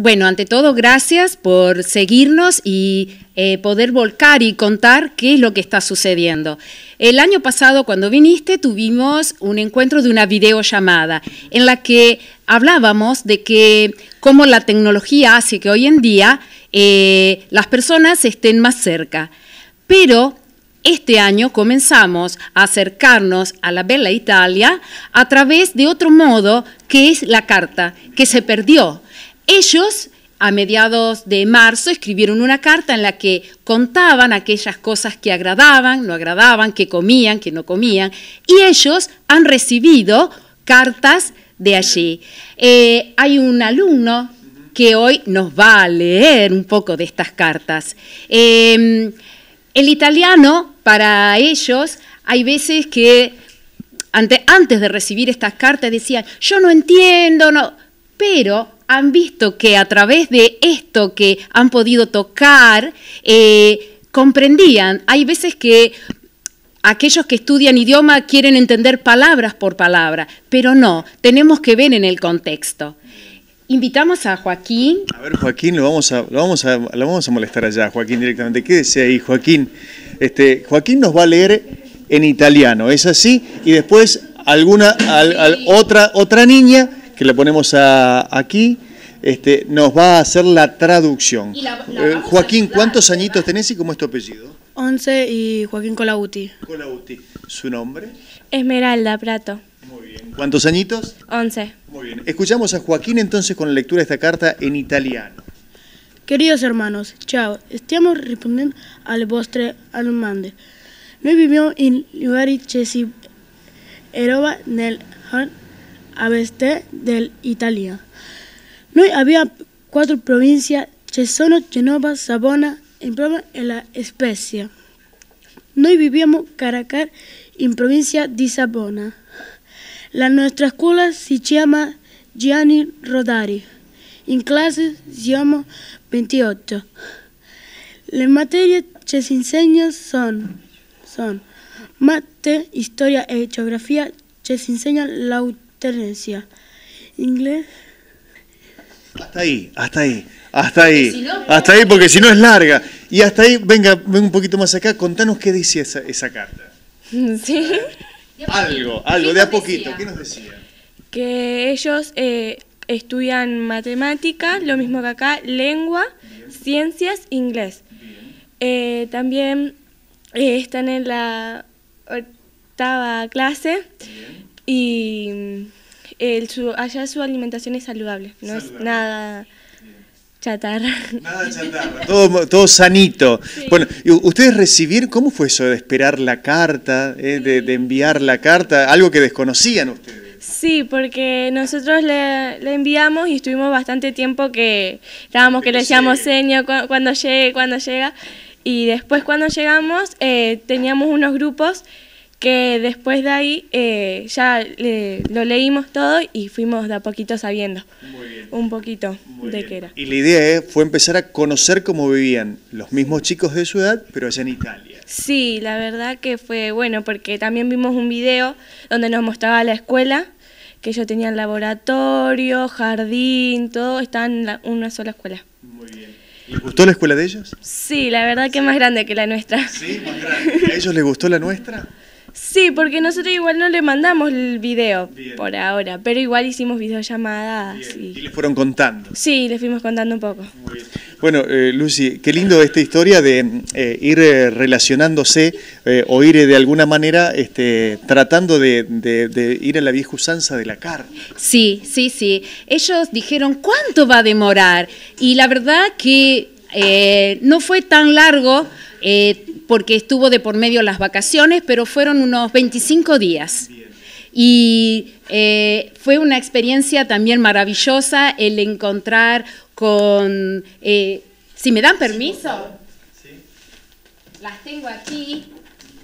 bueno, ante todo, gracias por seguirnos y eh, poder volcar y contar qué es lo que está sucediendo. El año pasado, cuando viniste, tuvimos un encuentro de una videollamada en la que hablábamos de que cómo la tecnología hace que hoy en día eh, las personas estén más cerca. Pero este año comenzamos a acercarnos a la Bella Italia a través de otro modo que es la carta, que se perdió ellos a mediados de marzo escribieron una carta en la que contaban aquellas cosas que agradaban, no agradaban, que comían, que no comían, y ellos han recibido cartas de allí. Eh, hay un alumno que hoy nos va a leer un poco de estas cartas. Em, el italiano, para ellos, hay veces que antes de recibir estas cartas decían, yo no entiendo, no, pero han visto que a través de esto que han podido tocar, eh, comprendían. Hay veces que aquellos que estudian idioma quieren entender palabras por palabra, pero no, tenemos que ver en el contexto. Invitamos a Joaquín. A ver, Joaquín, lo vamos a, vamos a, vamos a molestar allá, Joaquín, directamente. dice ahí, Joaquín. Este, Joaquín nos va a leer en italiano, ¿es así? Y después alguna otra, otra niña que le ponemos aquí, este, nos va a hacer la traducción. Eh, Joaquín, ¿cuántos añitos tenés y cómo es tu apellido? Once y Joaquín Colauti. Colauti. ¿Su nombre? Esmeralda Prato. Muy bien. ¿Cuántos añitos? Once. Muy bien. Escuchamos a Joaquín entonces con la lectura de esta carta en italiano. Queridos hermanos, chao. Estamos respondiendo al vostre mande. Me vivió in Lugari che si erova nel Aveste del Italia. Noi había cuatro provincias, Cesano, Genova, Sabona, en la Especia. Noi vivíamos Caracar, en provincia di Sabona. La nuestra escuela se llama Gianni Rodari. En clase somos 28. Las materias que se enseñan son, son mate, historia e geografía, que se enseñan la Terencia. Inglés. Hasta ahí, hasta ahí, hasta ahí, hasta ahí, porque si no es larga. Y hasta ahí, venga, ven un poquito más acá, contanos qué dice esa, carta. Sí. Algo, algo, de a poquito, ¿qué nos decía? Que ellos eh, estudian matemática, lo mismo que acá, lengua, ciencias, inglés. Eh, también eh, están en la octava clase. Y el, su, allá su alimentación es saludable, no es nada chatarra. Nada chatarra, todo, todo sanito. Bueno, ¿ustedes recibir, cómo fue eso de esperar la carta, eh, de, enviar la carta, algo que desconocían ustedes? Sí, porque nosotros le, enviamos y estuvimos bastante tiempo que estábamos que le decíamos seño cuando llegue, cuando llega. Y después cuando llegamos eh, teníamos unos grupos que después de ahí eh, ya lo leímos todo y fuimos de a poquito sabiendo un poquito de qué era. Y la idea eh, fue empezar a conocer cómo vivían los mismos chicos de su edad, pero allá en Italia. Sí, la verdad que fue bueno porque también vimos un video donde nos mostraba la escuela, que ellos tenían laboratorio, jardín, todo, estaban en una sola escuela. Muy bien. ¿Les gustó la escuela de ellos? Sí, la verdad que es más grande que la nuestra. Sí, más grande. ¿A ellos les gustó la nuestra? Sí, porque nosotros igual no le mandamos el video por ahora, pero igual hicimos videollamadas. Y... les fueron contando. Sí, les fuimos contando un poco. Bueno, eh, Lucy, qué lindo esta historia de eh, ir eh, relacionándose o ir de alguna manera este, tratando de, ir a la vieja usanza de la carne. Sí, sí, sí. Ellos dijeron, ¿cuánto va a demorar? Y la verdad que no fue tan largo porque estuvo de por medio las vacaciones, pero fueron unos 25 días. Y eh, fue una experiencia también maravillosa el encontrar con, eh, si me dan permiso, las tengo aquí,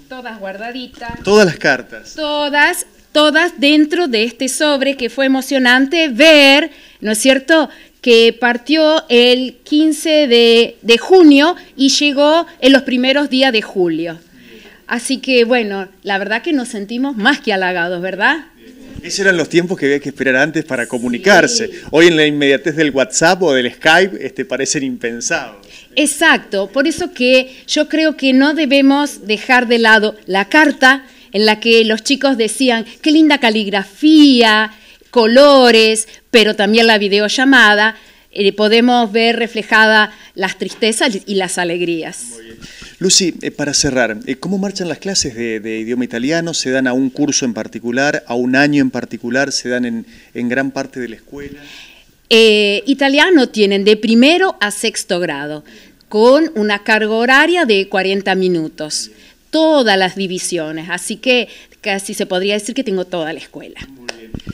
todas guardaditas. Todas las cartas. Todas, todas dentro de este sobre que fue emocionante ver, ¿no es cierto? que partió el 15 de, junio y llegó en los primeros días de julio. Así que bueno, la verdad que nos sentimos más que halagados, ¿verdad? Esos eran los tiempos que había que esperar antes para comunicarse. Hoy en la inmediatez del WhatsApp o del Skype este, parecen impensados. Exacto, por eso que yo creo que no debemos dejar de lado la carta en la que los chicos decían, qué linda caligrafía, colores, pero también la videollamada, eh, podemos ver reflejadas las tristezas y las alegrías. Lucy, eh, para cerrar, eh, ¿cómo marchan las clases de, idioma italiano? ¿Se dan a un curso en particular, a un año en particular? ¿Se dan en, gran parte de la escuela? italiano tienen de primero a sexto grado, con una carga horaria de 40 minutos, todas las divisiones, así que casi se podría decir que tengo toda la escuela.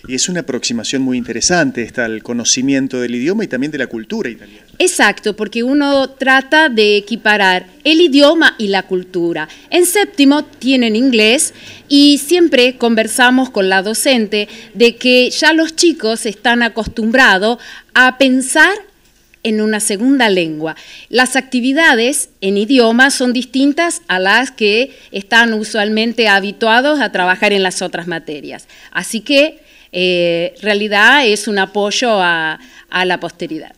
Y es una aproximación muy interesante está el conocimiento del idioma y también de la cultura italiana. Exacto, porque uno trata de equiparar el idioma y la cultura. En séptimo tienen inglés y siempre conversamos con la docente de que ya los chicos están acostumbrados a pensar en una segunda lengua. Las actividades en idiomas son distintas a las que están usualmente habituados a trabajar en las otras materias. Así que, en eh, realidad, es un apoyo a la posteridad.